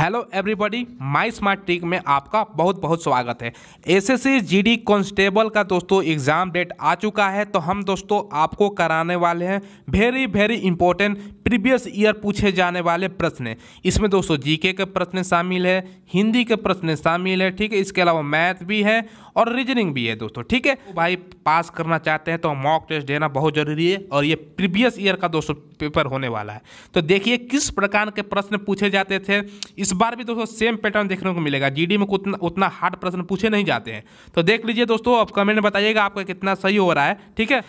hello everybody my smart trick में आपका बहुत बहुत स्वागत है एसएससी जीडी कांस्टेबल का दोस्तों एग्ज़ाम डेट आ चुका है तो हम दोस्तों आपको कराने वाले हैं very very important previous year पूछे जाने वाले प्रश्न इसमें दोस्तों जीके के प्रश्न शामिल है हिंदी के प्रश्न शामिल है ठीक है इसके अलावा मैथ भी है और रीजनिंग भी है दोस्तों ठीक है तो भाई पास करना चाहते हैं तो मॉक टेस्ट देना बहुत ज़रूरी है और ये प्रीवियस ईयर का दोस्तों पेपर होने वाला है तो देखिए किस प्रकार के प्रश्न पूछे जाते थे इस इस बार भी दोस्तों सेम पैटर्न देखने को मिलेगा जीडी में उतना उतना हार्ड प्रश्न पूछे नहीं जाते हैं तो देख लीजिए दोस्तों आप कमेंट बताइएगा आपका कितना सही हो रहा है ठीक है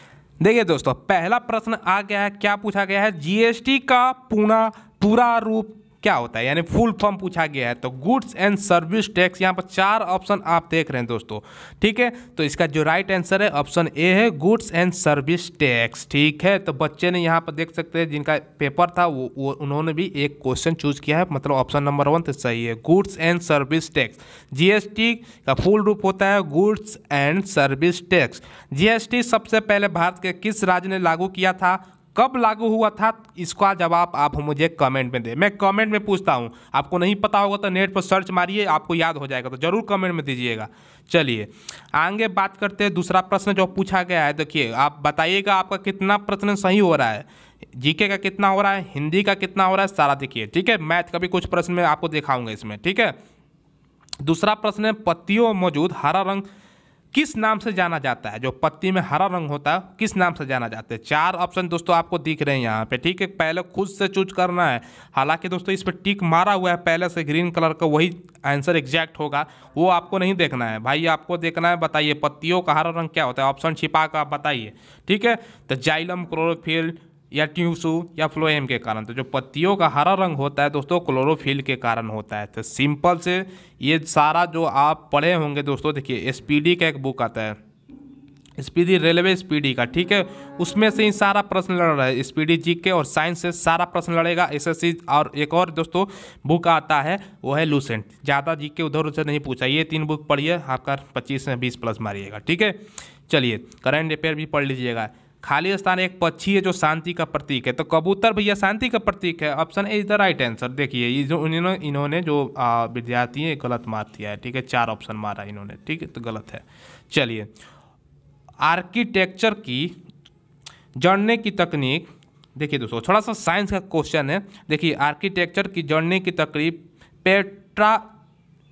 देखिए दोस्तों पहला प्रश्न आ गया है क्या पूछा गया है जीएसटी का पूरा पूरा रूप क्या होता है यानी फुल फॉर्म पूछा गया है तो गुड्स एंड सर्विस टैक्स यहाँ पर चार ऑप्शन आप देख रहे हैं दोस्तों ठीक है तो इसका जो राइट आंसर है ऑप्शन ए है गुड्स एंड सर्विस टैक्स ठीक है तो बच्चे ने यहाँ पर देख सकते हैं जिनका पेपर था वो, वो उन्होंने भी एक क्वेश्चन चूज किया है मतलब ऑप्शन नंबर वन तो सही है goods and service tax GST का फुल रूप होता है goods and service tax GST सबसे पहले भारत के किस राज्य ने लागू किया था कब लागू हुआ था इसका जवाब आप मुझे कमेंट में दें मैं कमेंट में पूछता हूँ आपको नहीं पता होगा तो नेट पर सर्च मारिए आपको याद हो जाएगा तो जरूर कमेंट में दीजिएगा चलिए आगे बात करते हैं दूसरा प्रश्न जो पूछा गया है देखिए आप बताइएगा आपका कितना प्रश्न सही हो रहा है जीके का कितना हो रहा है हिंदी का कितना हो रहा है सारा देखिए ठीक है मैथ का भी कुछ प्रश्न मैं आपको दिखाऊंगा इसमें ठीक है दूसरा प्रश्न है पत्तियों मौजूद हरा रंग किस नाम से जाना जाता है जो पत्ती में हरा रंग होता है किस नाम से जाना जाता है चार ऑप्शन दोस्तों आपको दिख रहे हैं यहाँ पे ठीक है पहले खुद से चूज करना है हालांकि दोस्तों इस पर टिक मारा हुआ है पहले से ग्रीन कलर का वही आंसर एग्जैक्ट होगा वो आपको नहीं देखना है भाई आपको देखना है बताइए पत्तियों का हरा रंग क्या होता है ऑप्शन छिपा का बताइए ठीक है तो जाइलम क्लोरोफिल या ट्यूसू या फ्लोएम के कारण तो जो पत्तियों का हरा रंग होता है दोस्तों क्लोरोफिल के कारण होता है तो सिंपल से ये सारा जो आप पढ़े होंगे दोस्तों देखिए एस का एक बुक आता है स्पीडी रेलवे स्पीडी का ठीक है उसमें से ही सारा प्रश्न लड़ रहा है स्पीडी जी के और साइंस से सारा प्रश्न लड़ेगा एसएससी और एक और दोस्तों बुक आता है वो है लूसेंट ज़्यादा जी के उधर उधर नहीं पूछा ये तीन बुक पढ़िए आपका पच्चीस में बीस प्लस मारिएगा ठीक है चलिए करंट अफेयर भी पढ़ लीजिएगा खाली स्थान एक पक्षी है जो शांति का प्रतीक है तो कबूतर भैया शांति का प्रतीक है option A is the right answer देखिए ये जो इन्होंने इन्होंने जो विद्यार्थी है गलत मार दिया है ठीक है चार ऑप्शन मारा इन्होंने ठीक है तो गलत है चलिए आर्किटेक्चर की जड़ने की तकनीक देखिए दोस्तों थोड़ा सा साइंस का क्वेश्चन है देखिए आर्किटेक्चर की जड़ने की तकलीफ पेट्रा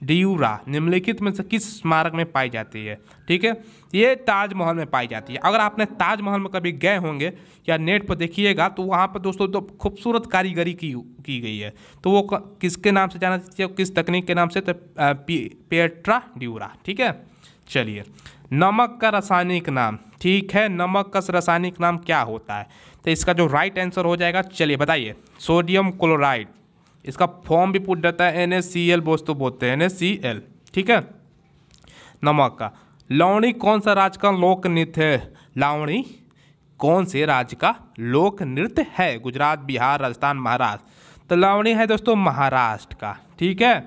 डियूरा निम्नलिखित में से किस स्मारक में पाई जाती है ठीक है ये ताजमहल में पाई जाती है अगर आपने ताजमहल में कभी गए होंगे या नेट पर देखिएगा तो वहाँ पर दोस्तों तो खूबसूरत कारीगरी की की गई है तो वो किसके नाम से जाना जाती है किस तकनीक के नाम से तो पेट्रा ड्यूरा ठीक है चलिए नमक का रासायनिक नाम ठीक है नमक का रासायनिक नाम क्या होता है तो इसका जो राइट आंसर हो जाएगा चलिए बताइए सोडियम क्लोराइड इसका फॉर्म भी पूछ जाता है एन एस सी एल बोस्तों बोलते हैं एन एस सी एल ठीक है नमक का लावणी कौन सा राज्य का लोक नृत्य है लावणी कौन से राज्य का लोक नृत्य है गुजरात बिहार राजस्थान महाराष्ट्र तो लावणी है दोस्तों महाराष्ट्र का ठीक है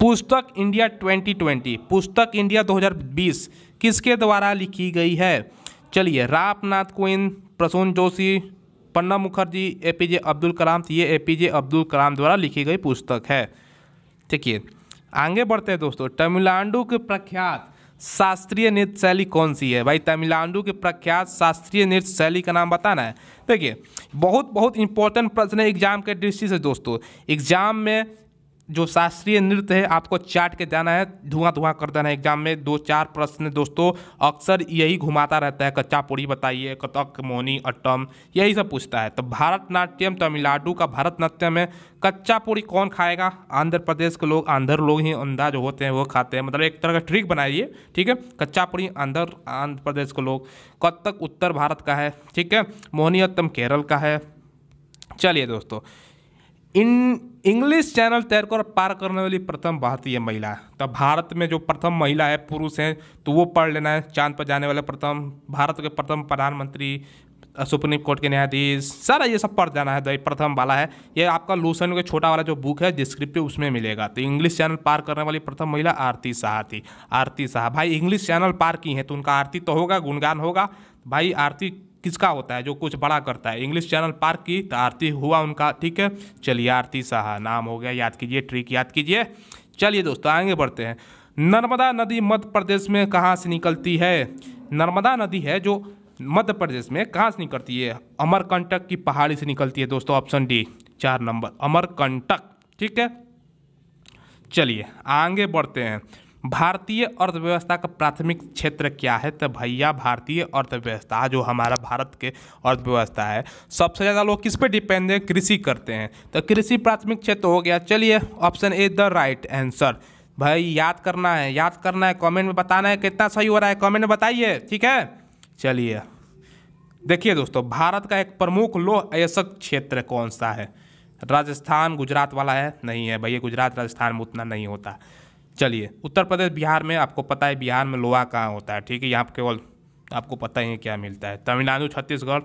पुस्तक इंडिया 2020 पुस्तक इंडिया 2020 किसके द्वारा लिखी गई है चलिए Ramnath Kovind Prasoon Joshi Pranab Mukherjee A P J Abdul Kalam ये ए पी जे अब्दुल कलाम द्वारा लिखी गई पुस्तक है ठीक है आगे बढ़ते हैं दोस्तों तमिलनाडु के प्रख्यात शास्त्रीय नृत्य शैली कौन सी है भाई तमिलनाडु के प्रख्यात शास्त्रीय नृत्य शैली का नाम बताना है देखिए बहुत बहुत इंपॉर्टेंट प्रश्न है एग्जाम के दृष्टि से दोस्तों एग्जाम में जो शास्त्रीय नृत्य है आपको चाट के जाना है धुआं धुआं कर देना है एग्जाम में दो चार प्रश्न दोस्तों अक्सर यही घुमाता रहता है कच्चा पूड़ी बताइए कथक मोनी अट्टम यही सब पूछता है तो भारतनाट्यम तमिलनाडु का भारतनाट्यम है कच्चा पूड़ी कौन खाएगा आंध्र प्रदेश के लोग आंध्र लोग ही अंधा जो होते हैं वो खाते हैं मतलब एक तरह का ट्रिक बनाइए ठीक है कच्चा पूड़ी आंध्र आंध्र प्रदेश के लोग कथक उत्तर भारत का है ठीक है मोहनी अट्टम केरल का है चलिए दोस्तों इन इंग्लिश चैनल तैरकर पार करने वाली प्रथम भारतीय महिला तो भारत में जो प्रथम महिला है पुरुष हैं तो वो पढ़ लेना है चांद पर जाने वाले प्रथम भारत के प्रथम प्रधानमंत्री सुप्रीम कोर्ट के न्यायाधीश सारा ये सब पढ़ जाना है तो प्रथम वाला है ये आपका लूसन के छोटा वाला जो बुक है डिस्क्रिप्टिव उसमें मिलेगा तो इंग्लिश चैनल पार करने वाली प्रथम महिला आरती शाह थी आरती शाह भाई इंग्लिश चैनल पार की हैं तो उनका आरती तो होगा गुणगान होगा भाई आरती किसका होता है जो कुछ बड़ा करता है इंग्लिश चैनल पार्क की तो आरती हुआ उनका ठीक है चलिए आरती शाह नाम हो गया याद कीजिए ट्रिक याद कीजिए चलिए दोस्तों आगे बढ़ते हैं नर्मदा नदी मध्य प्रदेश में कहाँ से निकलती है नर्मदा नदी है जो मध्य प्रदेश में कहाँ से निकलती है अमरकंटक की पहाड़ी से निकलती है दोस्तों ऑप्शन डी चार नंबर अमरकंटक ठीक है चलिए आगे बढ़ते हैं भारतीय अर्थव्यवस्था का प्राथमिक क्षेत्र क्या है तो भैया भारतीय अर्थव्यवस्था जो हमारा भारत के अर्थव्यवस्था है सबसे ज़्यादा लोग किस पे डिपेंड है कृषि करते हैं तो कृषि प्राथमिक क्षेत्र हो गया चलिए option A the right answer भाई याद करना है याद करना है कमेंट में बताना है कितना सही हो रहा है कमेंट में बताइए ठीक है चलिए देखिए दोस्तों भारत का एक प्रमुख लोह अयस्क क्षेत्र कौन सा है राजस्थान गुजरात वाला है नहीं है भैया गुजरात राजस्थान में उतना नहीं होता चलिए उत्तर प्रदेश बिहार में आपको पता है बिहार में लोहा कहाँ होता है ठीक है यहाँ केवल आपको पता ही है क्या मिलता है तमिलनाडु छत्तीसगढ़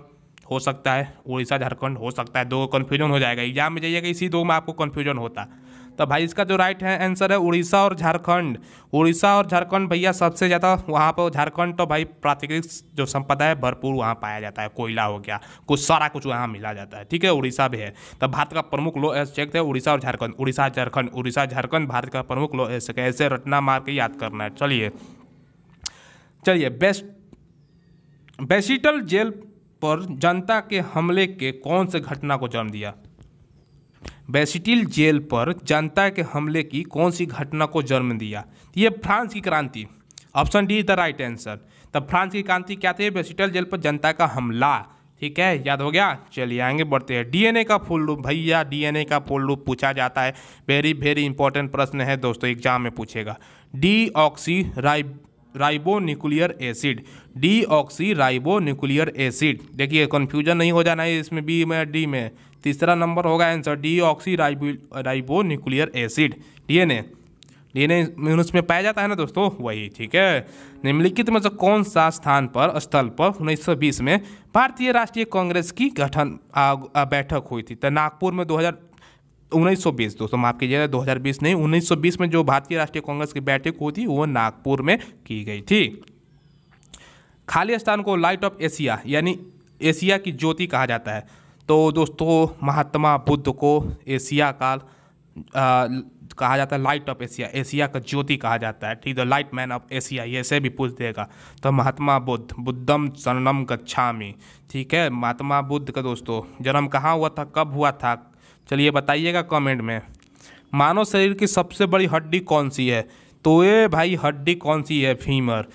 हो सकता है उड़ीसा झारखंड हो सकता है दो कन्फ्यूजन हो जाएगा एग्जाम में जाइएगा इसी दो में आपको कन्फ्यूजन होता है तो भाई इसका जो राइट है आंसर है उड़ीसा और झारखंड उड़ीसा और झारखंड भैया सबसे ज़्यादा वहाँ पर झारखंड तो भाई प्राकृतिक जो संपदा है भरपूर वहाँ पाया जाता है कोयला हो गया कुछ सारा कुछ वहाँ मिला जाता है ठीक है उड़ीसा भी है तो भारत का प्रमुख लो चेक थे उड़ीसा और झारखंड उड़ीसा झारखंड उड़ीसा झारखंड भारत का प्रमुख लो ऐसे ऐसे रटना मार के याद करना है चलिए चलिए बेस्ट बेसिटल जेल पर जनता के हमले के कौन से घटना को जन्म दिया बेसिटिल जेल पर जनता के हमले की कौन सी घटना को जन्म दिया ये फ्रांस की क्रांति option D is the right answer तब फ्रांस की क्रांति क्या थी बैसिटल जेल पर जनता का हमला ठीक है याद हो गया चलिए आगे बढ़ते हैं डीएनए का फुल रूप भैया डीएनए का फुल रूप पूछा जाता है वेरी वेरी इंपॉर्टेंट प्रश्न है दोस्तों एग्जाम में पूछेगा deoxy ribo ribo nuclear acid deoxy ribo nuclear acid देखिए कन्फ्यूजन नहीं हो जाना है इसमें बी में डी में तीसरा नंबर होगा answer deoxy ribo nuclear acid DNA DNA उसमें पाया जाता है ना दोस्तों वही ठीक है निम्नलिखित में से कौन सा स्थान पर स्थल पर 1920 में भारतीय राष्ट्रीय कांग्रेस की गठन आ, आ, बैठक हुई थी तो नागपुर में 2000 1920 दोस्तों माफ कीजिएगा 2020 नहीं 1920 में जो भारतीय राष्ट्रीय कांग्रेस की बैठक हुई थी वो नागपुर में की गई थी खाली स्थान को लाइट ऑफ एशिया यानी एशिया की ज्योति कहा जाता है तो दोस्तों महात्मा बुद्ध को एशिया का आ, कहा जाता है लाइट ऑफ एशिया एशिया का ज्योति कहा जाता है ठीक है लाइट मैन ऑफ एशिया ये से भी पूछ देगा तो महात्मा बुद्ध बुद्धम शरणम गच्छामी ठीक है महात्मा बुद्ध का दोस्तों जन्म कहाँ हुआ था कब हुआ था चलिए बताइएगा कमेंट में मानव शरीर की सबसे बड़ी हड्डी कौन सी है तो ये भाई हड्डी कौन सी है फीमर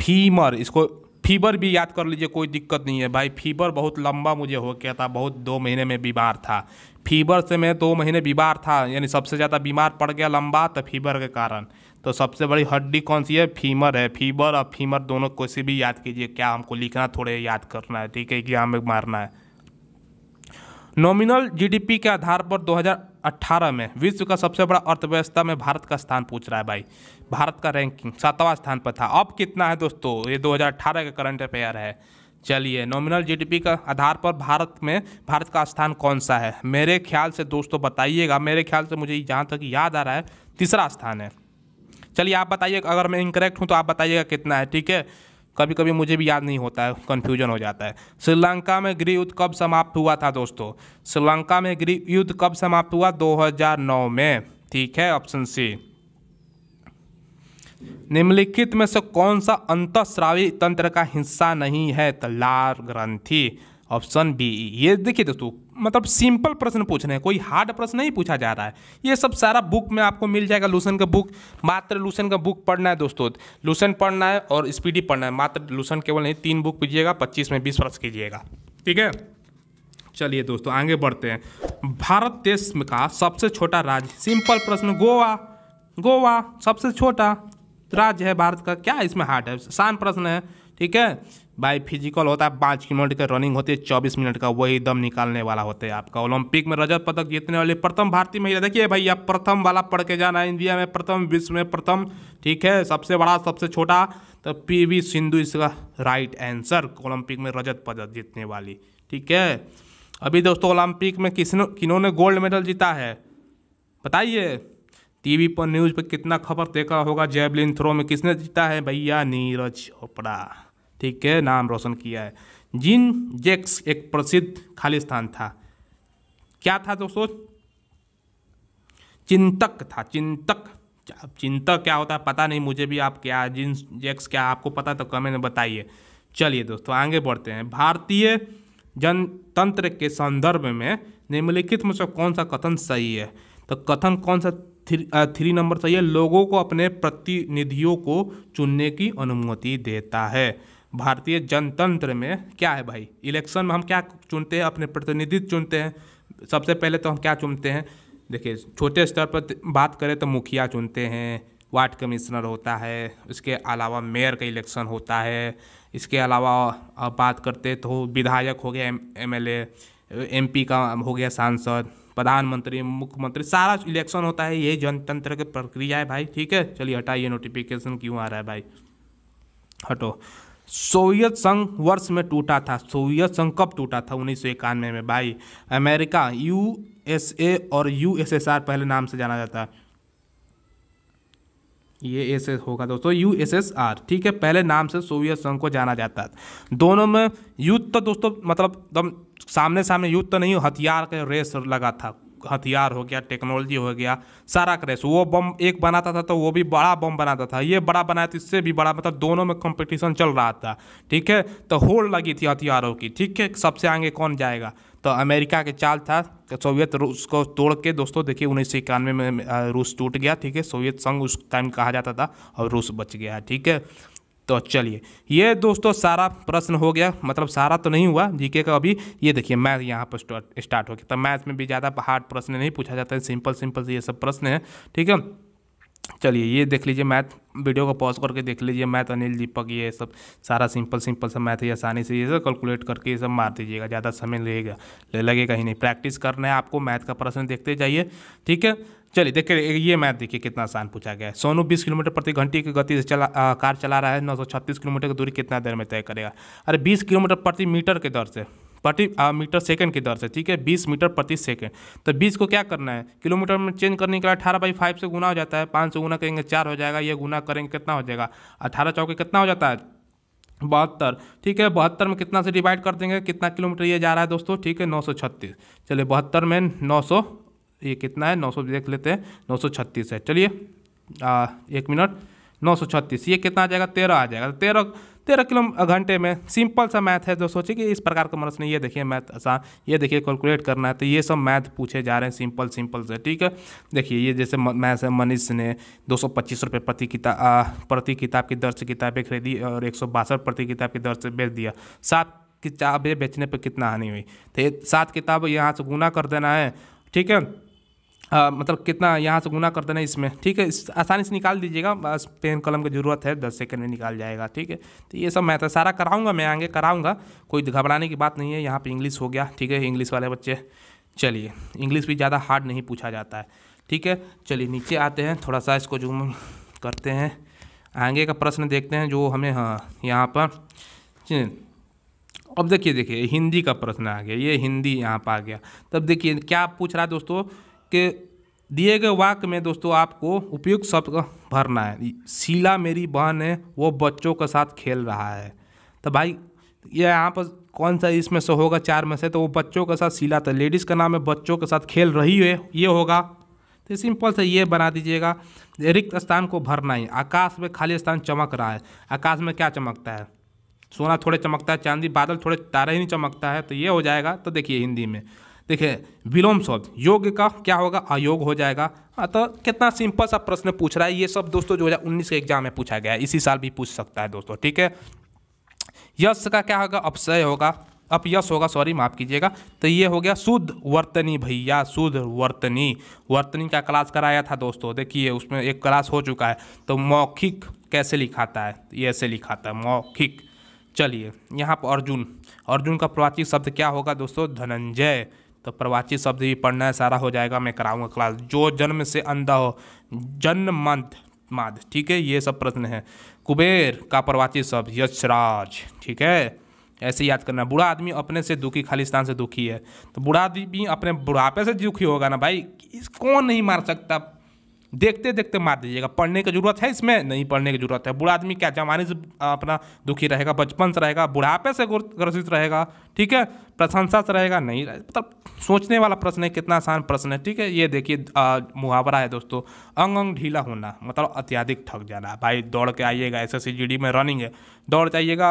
फीमर इसको फीवर भी याद कर लीजिए कोई दिक्कत नहीं है भाई फीवर बहुत लंबा मुझे हो गया था बहुत दो महीने में बीमार था फीवर से मैं दो महीने बीमार था यानी सबसे ज़्यादा बीमार पड़ गया लंबा तो फीवर के कारण तो सबसे बड़ी हड्डी कौन सी है फीमर है फीवर और फीमर दोनों को से भी याद कीजिए क्या हमको लिखना थोड़े याद करना है ठीक है एग्जाम में मारना है नॉमिनल जीडीपी के आधार पर 2018 में विश्व का सबसे बड़ा अर्थव्यवस्था में भारत का स्थान पूछ रहा है भाई भारत का रैंकिंग सातवां स्थान पर था अब कितना है दोस्तों ये 2018 का करंट अफेयर है चलिए नॉमिनल जीडीपी का आधार पर भारत में भारत का स्थान कौन सा है मेरे ख्याल से दोस्तों बताइएगा मेरे ख्याल से मुझे जहाँ तक याद आ रहा है तीसरा स्थान है चलिए आप बताइए अगर मैं इनकरेक्ट हूँ तो आप बताइएगा कितना है ठीक है कभी कभी मुझे भी याद नहीं होता है कन्फ्यूजन हो जाता है श्रीलंका में गृह युद्ध कब समाप्त हुआ था दोस्तों श्रीलंका में गृह युद्ध कब समाप्त हुआ 2009 में ठीक है ऑप्शन सी निम्नलिखित में से कौन सा अंतस्रावी तंत्र का हिस्सा नहीं है तलार तो ग्रंथी ऑप्शन बी ये देखिए दोस्तों मतलब सिंपल प्रश्न पूछ रहे हैं कोई हार्ड प्रश्न नहीं पूछा जा रहा है ये सब सारा बुक में आपको मिल जाएगा लूसन का बुक मात्र लूसन का बुक पढ़ना है दोस्तों लूसन पढ़ना है और स्पीडी पढ़ना है मात्र लूसन केवल नहीं तीन बुक पीजिएगा पच्चीस में बीस वर्ष कीजिएगा ठीक है चलिए दोस्तों आगे बढ़ते हैं भारत देश का सबसे छोटा राज्य सिंपल प्रश्न गोवा गोवा सबसे छोटा राज्य है भारत का क्या इसमें हार्ड है शान प्रश्न है ठीक है बाई फिजिकल होता है पाँच किलोमीटर का रनिंग होती है चौबीस मिनट का वही दम निकालने वाला होता है आपका ओलंपिक में रजत पदक जीतने वाले प्रथम भारतीय महिला देखिए भैया प्रथम वाला पढ़ के जाना है इंडिया में प्रथम विश्व में प्रथम ठीक है सबसे बड़ा सबसे छोटा तो पी सिंधु इसका राइट आंसर ओलंपिक में रजत पदक जीतने वाली ठीक है अभी दोस्तों ओलंपिक में किसने किन्होंने गोल्ड मेडल जीता है बताइए टीवी पर न्यूज़ पर कितना खबर देखा होगा जेबलिन थ्रो में किसने जीता है भैया नीरज चोपड़ा ठीक है नाम रोशन किया है जिन जेक्स एक प्रसिद्ध खालिस्तान था क्या था दोस्तों चिंतक था चिंतक चिंतक क्या होता है पता नहीं मुझे भी आप क्या जिन जेक्स क्या आपको पता तो कमेंट में बताइए चलिए दोस्तों आगे बढ़ते हैं भारतीय जनतंत्र के संदर्भ में निम्नलिखित में से कौन सा कथन सही है तो कथन कौन सा थ्री थ्री नंबर सही है लोगों को अपने प्रतिनिधियों को चुनने की अनुमति देता है भारतीय जनतंत्र में क्या है भाई इलेक्शन में हम क्या चुनते हैं अपने प्रतिनिधि चुनते हैं सबसे पहले तो हम क्या चुनते हैं देखिए छोटे स्तर पर बात करें तो मुखिया चुनते हैं वार्ड कमिश्नर होता है इसके अलावा मेयर का इलेक्शन होता है इसके अलावा बात करते तो विधायक हो गया एम एल का हो गया सांसद प्रधानमंत्री मुख्यमंत्री सारा इलेक्शन होता है यही जनतंत्र की प्रक्रिया है भाई ठीक है चलिए हटाइए नोटिफिकेशन क्यों आ रहा है भाई हटो सोवियत संघ वर्ष में टूटा था सोवियत संघ कब टूटा था उन्नीस में भाई अमेरिका ए और आर पहले नाम से जाना जाता है ये एस एस होगा दोस्तों यू एस एस आर ठीक है पहले नाम से सोवियत संघ को जाना जाता है दोनों में युद्ध तो दोस्तों मतलब एकदम सामने सामने युद्ध तो नहीं हथियार का रेस लगा था हथियार हो गया टेक्नोलॉजी हो गया सारा क्रैश वो बम एक बनाता था तो वो भी बड़ा बम बनाता था ये बड़ा बनाया था तो इससे भी बड़ा मतलब दोनों में कंपटीशन चल रहा था ठीक है तो होड़ लगी थी हथियारों की ठीक है सबसे आगे कौन जाएगा तो अमेरिका के चाल था तो सोवियत रूस को तोड़ के दोस्तों देखिए उन्नीस सौ इक्यानवे में रूस टूट गया ठीक है सोवियत संघ उस टाइम कहा जाता था और रूस बच गया ठीक है तो चलिए ये दोस्तों सारा प्रश्न हो गया मतलब सारा तो नहीं हुआ जीके का अभी ये देखिए मैथ यहाँ पर स्टार्ट हो गया तो मैथ में भी ज़्यादा हार्ड प्रश्न नहीं पूछा जाता है सिंपल सिंपल ये सब प्रश्न है ठीक है चलिए ये देख लीजिए मैथ वीडियो को पॉज करके देख लीजिए मैथ अनिल दीपक ये सब सारा सिंपल सिंपल सा मैथ ये आसानी से ये सब कैलकुलेट करके ये सब मार दीजिएगा ज़्यादा समय लगेगा लगेगा ही नहीं प्रैक्टिस करना है आपको मैथ का प्रश्न देखते जाइए ठीक है चलिए देखिए ये मैथ देखिए कितना आसान पूछा गया है सोनू बीस किलोमीटर प्रति घंटे की गति से चला आ, कार चला रहा है नौ सौ छत्तीस किलोमीटर की दूरी कितना देर में तय करेगा अरे बीस किलोमीटर प्रति मीटर के दर से प्रति मीटर सेकंड की दर से ठीक है बीस मीटर प्रति सेकंड तो बीस को क्या करना है किलोमीटर में चेंज करने के लिए अठारह बाई फाइव से गुना हो जाता है पाँच से गुना करेंगे चार हो जाएगा ये गुना करेंगे कितना हो जाएगा अठारह चौके कितना हो जाता है बहत्तर ठीक है बहत्तर में कितना से डिवाइड कर देंगे कितना किलोमीटर ये जा रहा है दोस्तों ठीक है नौ सौ छत्तीस चलिए बहत्तर में नौ सौ ये कितना है 900 देख लेते हैं छत्तीस है चलिए एक मिनट छत्तीस ये कितना आ जाएगा तेरह आ जाएगा तेरह तेरह किलो घंटे में सिंपल सा मैथ है जो सोचिए कि इस प्रकार का मनुष्य ने ये देखिए मैथ आसान ये देखिए कैलकुलेट करना है तो ये सब मैथ पूछे जा रहे हैं सिंपल सिंपल से ठीक है देखिए ये जैसे मैथ है मनीष ने दो सौ पच्चीस रुपये प्रति किताब प्रति किताब की दर से किताबें खरीदी और एक सौ बासठ प्रति किताब की दर से बेच दिया सात किताबें बेचने पर कितना हानि हुई तो सात किताब यहाँ से गुना कर देना है ठीक है आ, मतलब कितना यहाँ से गुना कर देना इसमें ठीक है इस आसानी से निकाल दीजिएगा बस पेन कलम की ज़रूरत है दस सेकंड में निकाल जाएगा ठीक है तो ये सब मैं तो सारा कराऊंगा मैं आगे कराऊंगा कोई घबराने की बात नहीं है यहाँ पे इंग्लिश हो गया ठीक है इंग्लिश वाले बच्चे चलिए इंग्लिश भी ज़्यादा हार्ड नहीं पूछा जाता है ठीक है चलिए नीचे आते हैं थोड़ा सा इसको जूम करते हैं आगे का प्रश्न देखते हैं जो हमें हाँ यहाँ पर अब देखिए देखिए हिंदी का प्रश्न आ गया ये हिंदी यहाँ पर आ गया तब देखिए क्या पूछ रहा है दोस्तों के दिए गए वाक्य में दोस्तों आपको उपयुक्त शब्द भरना है शीला मेरी बहन है वो बच्चों के साथ खेल रहा है तो भाई ये यहाँ पर कौन सा इसमें से होगा चार में से तो वो बच्चों के साथ शीला था तो लेडीज़ का नाम है बच्चों के साथ खेल रही है ये होगा तो सिंपल से ये बना दीजिएगा रिक्त स्थान को भरना ही आकाश में खाली स्थान चमक रहा है आकाश में क्या चमकता है सोना थोड़े चमकता है चांदी बादल थोड़े तारे ही नहीं चमकता है तो ये हो जाएगा तो देखिए हिंदी में देखिए विलोम शब्द योग का क्या होगा अयोग हो जाएगा अतः हाँ, तो कितना सिंपल सा प्रश्न पूछ रहा है ये सब दोस्तों दो हज़ार उन्नीस के एग्जाम में पूछा गया है इसी साल भी पूछ सकता है दोस्तों ठीक है यश का क्या होगा अपशय होगा यश होगा सॉरी माफ़ कीजिएगा तो ये हो गया शुद्ध वर्तनी भैया शुद्ध वर्तनी वर्तनी का क्लास कराया था दोस्तों देखिए उसमें एक क्लास हो चुका है तो मौखिक कैसे लिखाता है तो ये ऐसे लिखाता है मौखिक चलिए यहाँ पर अर्जुन अर्जुन का प्राचीन शब्द क्या होगा दोस्तों धनंजय तो प्रवाची शब्द भी पढ़ना है सारा हो जाएगा मैं कराऊंगा क्लास जो जन्म से अंधा हो जन्म माद ठीक है ये सब प्रश्न है कुबेर का प्रवाची शब्द यशराज ठीक है ऐसे याद करना बूढ़ा आदमी अपने से दुखी खालिस्तान से दुखी है तो बूढ़ा आदमी अपने बुढ़ापे से दुखी होगा ना भाई इस कौन नहीं मार सकता देखते देखते मार दीजिएगा पढ़ने की जरूरत है इसमें नहीं पढ़ने की जरूरत है बुरा आदमी क्या जमाने से अपना दुखी रहेगा बचपन से रहेगा बुढ़ापे से ग्रसित रहेगा ठीक है प्रशंसा से रहेगा नहीं मतलब सोचने वाला प्रश्न है कितना आसान प्रश्न है ठीक है ये देखिए मुहावरा है दोस्तों अंग अंग ढीला होना मतलब अत्याधिक थक जाना भाई दौड़ के आइएगा एस एस में रनिंग है दौड़ जाइएगा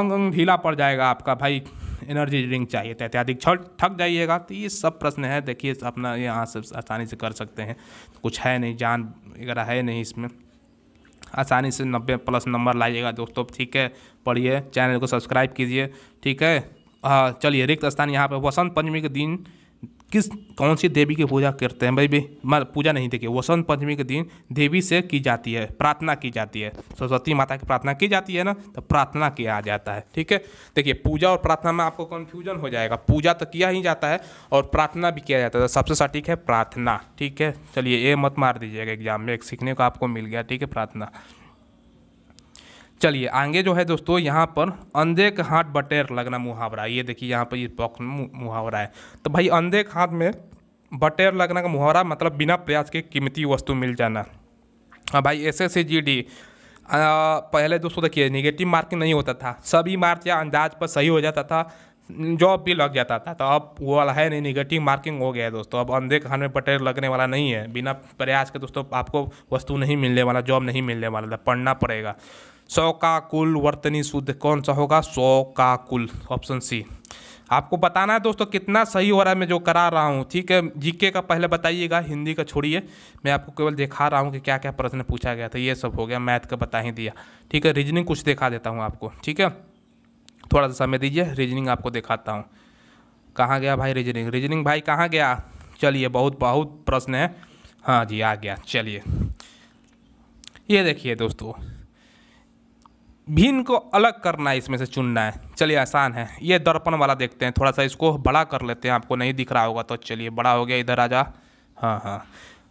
अंग अंग ढीला पड़ जाएगा आपका भाई एनर्जी ड्रिंक चाहिए तो अत्याधिक छठ थक जाइएगा तो ये सब प्रश्न है देखिए अपना यहाँ से आसानी से कर सकते हैं तो कुछ है नहीं जान वगैरह है नहीं इसमें आसानी से नब्बे प्लस नंबर लाइएगा दोस्तों ठीक है पढ़िए चैनल को सब्सक्राइब कीजिए ठीक है चलिए रिक्त स्थान यहाँ पर वसंत पंचमी के दिन किस कौन सी देवी की पूजा करते हैं भाई भी पूजा नहीं देखिए वसंत पंचमी के दिन देवी से की जाती है प्रार्थना की जाती है सरस्वती माता की प्रार्थना की जाती है ना तो प्रार्थना किया आ जाता है ठीक है देखिए पूजा और प्रार्थना में आपको कन्फ्यूजन हो जाएगा पूजा तो किया ही जाता है और प्रार्थना भी किया जाता है तो सबसे सटीक है प्रार्थना ठीक है चलिए ये मत मार दीजिएगा एग्जाम में एक सीखने को आपको मिल गया ठीक है प्रार्थना चलिए आगे जो है दोस्तों यहाँ पर अंधे का हाथ बटेर लगना मुहावरा ये देखिए यहाँ पर ये बॉक्स में मुहावरा है तो भाई अंधे के हाथ में बटेर लगना का मुहावरा मतलब बिना प्रयास के कीमती वस्तु मिल जाना हाँ भाई एस एस जी डी पहले दोस्तों देखिए निगेटिव मार्किंग नहीं होता था सभी मार्क या अंदाज पर सही हो जाता था जॉब भी लग जाता था तो अब वो वाला है नहीं निगेटिव मार्किंग हो गया है दोस्तों अब अंधे खान में पटेर लगने वाला नहीं है बिना प्रयास के दोस्तों आपको वस्तु नहीं मिलने वाला जॉब नहीं मिलने वाला था पढ़ना पड़ेगा सौ का कुल वर्तनी शुद्ध कौन सा होगा सौ का कुल ऑप्शन सी आपको बताना है दोस्तों कितना सही हो रहा है मैं जो करा रहा हूँ ठीक है जीके का पहले बताइएगा हिंदी का छोड़िए मैं आपको केवल दिखा रहा हूँ कि क्या क्या प्रश्न पूछा गया था ये सब हो गया मैथ का बता ही दिया ठीक है रीजनिंग कुछ दिखा देता हूँ आपको ठीक है थोड़ा सा समय दीजिए रीजनिंग आपको दिखाता हूँ कहाँ गया भाई रीजनिंग रीजनिंग भाई कहाँ गया चलिए बहुत बहुत प्रश्न है हाँ जी आ गया चलिए ये देखिए दोस्तों भिन्न को अलग करना है इसमें से चुनना है चलिए आसान है ये दर्पण वाला देखते हैं थोड़ा सा इसको बड़ा कर लेते हैं आपको नहीं दिख रहा होगा तो चलिए बड़ा हो गया इधर आ जा हाँ हाँ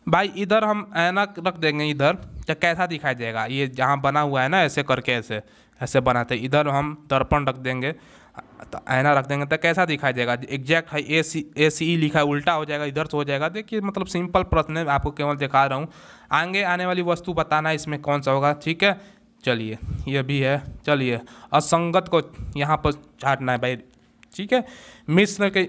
भाई इधर हम ऐनक रख देंगे इधर तो कैसा दिखाई देगा ये जहाँ बना हुआ है ना ऐसे करके ऐसे ऐसे बनाते इधर हम दर्पण रख देंगे तो ऐना रख देंगे तो कैसा दिखाई देगा एग्जैक्ट है ए सी ए सी ई लिखा है उल्टा हो जाएगा इधर से हो जाएगा देखिए मतलब सिंपल प्रश्न है आपको केवल दिखा रहा हूँ आगे आने वाली वस्तु बताना है इसमें कौन सा होगा ठीक है चलिए ये भी है चलिए असंगत को यहाँ पर छाटना है भाई ठीक है मिस्र के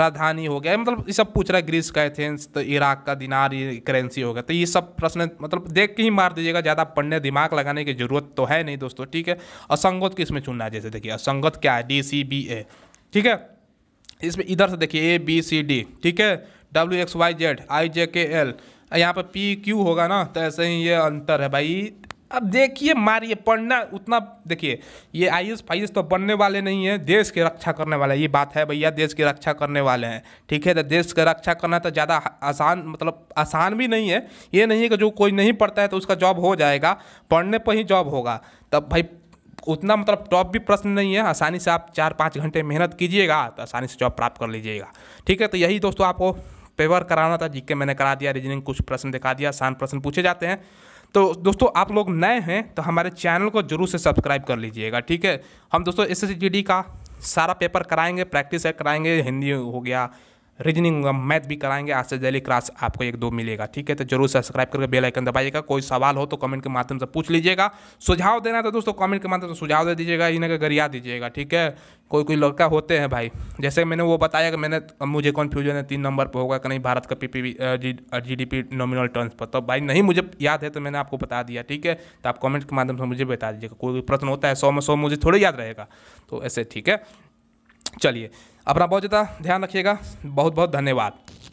राजधानी हो गया मतलब ये सब पूछ रहा है ग्रीस का एथेंस तो इराक का दिनार ये करेंसी गया तो ये सब प्रश्न मतलब देख के ही मार दीजिएगा ज़्यादा पढ़ने दिमाग लगाने की जरूरत तो है नहीं दोस्तों ठीक है असंगत किस में चुनना है जैसे देखिए असंगत क्या है डी सी बी ए ठीक है इसमें इधर से देखिए ए बी सी डी ठीक है W X Y Z I J K L यहाँ पर पी क्यू होगा ना तो ऐसे ही ये अंतर है भाई अब देखिए मारिए पढ़ना उतना देखिए ये आई एस फाई तो बनने वाले नहीं है देश की रक्षा करने वाले ये बात है भैया देश की रक्षा करने वाले हैं ठीक है तो देश की रक्षा करना तो ज़्यादा आसान मतलब आसान भी नहीं है ये नहीं है कि जो कोई नहीं पढ़ता है तो उसका जॉब हो जाएगा पढ़ने पर ही जॉब होगा तब भाई उतना मतलब टॉप भी प्रश्न नहीं है आसानी से आप चार पाँच घंटे मेहनत कीजिएगा तो आसानी से जॉब प्राप्त कर लीजिएगा ठीक है तो यही दोस्तों आपको पेपर कराना था जीके मैंने करा दिया रीजनिंग कुछ प्रश्न दिखा दिया आसान प्रश्न पूछे जाते हैं तो दोस्तों आप लोग नए हैं तो हमारे चैनल को जरूर से सब्सक्राइब कर लीजिएगा ठीक है हम दोस्तों एस एस का सारा पेपर कराएंगे प्रैक्टिस है कराएंगे हिंदी हो गया रीजनिंग मैथ भी कराएंगे आज से डेली क्लास आपको एक दो मिलेगा ठीक है तो जरूर सब्सक्राइब करके बेल आइकन दबाइएगा कोई सवाल हो तो कमेंट के माध्यम से पूछ लीजिएगा सुझाव देना तो दोस्तों कमेंट के माध्यम से सुझाव दे दीजिएगा इन्हें गरिया दीजिएगा ठीक है कोई कोई लड़का होते हैं भाई जैसे मैंने वो बताया कि मैंने मुझे कन्फ्यूजन है तीन नंबर पर होगा कि नहीं भारत का P P G D P nominal terms पर तो भाई नहीं मुझे याद है तो मैंने आपको बता दिया ठीक है तो आप कॉमेंट के माध्यम से मुझे बता दीजिएगा कोई भी प्रश्न होता है सौ में सौ मुझे थोड़ी याद रहेगा तो ऐसे ठीक है चलिए अपना बहुत ज़्यादा ध्यान रखिएगा बहुत बहुत धन्यवाद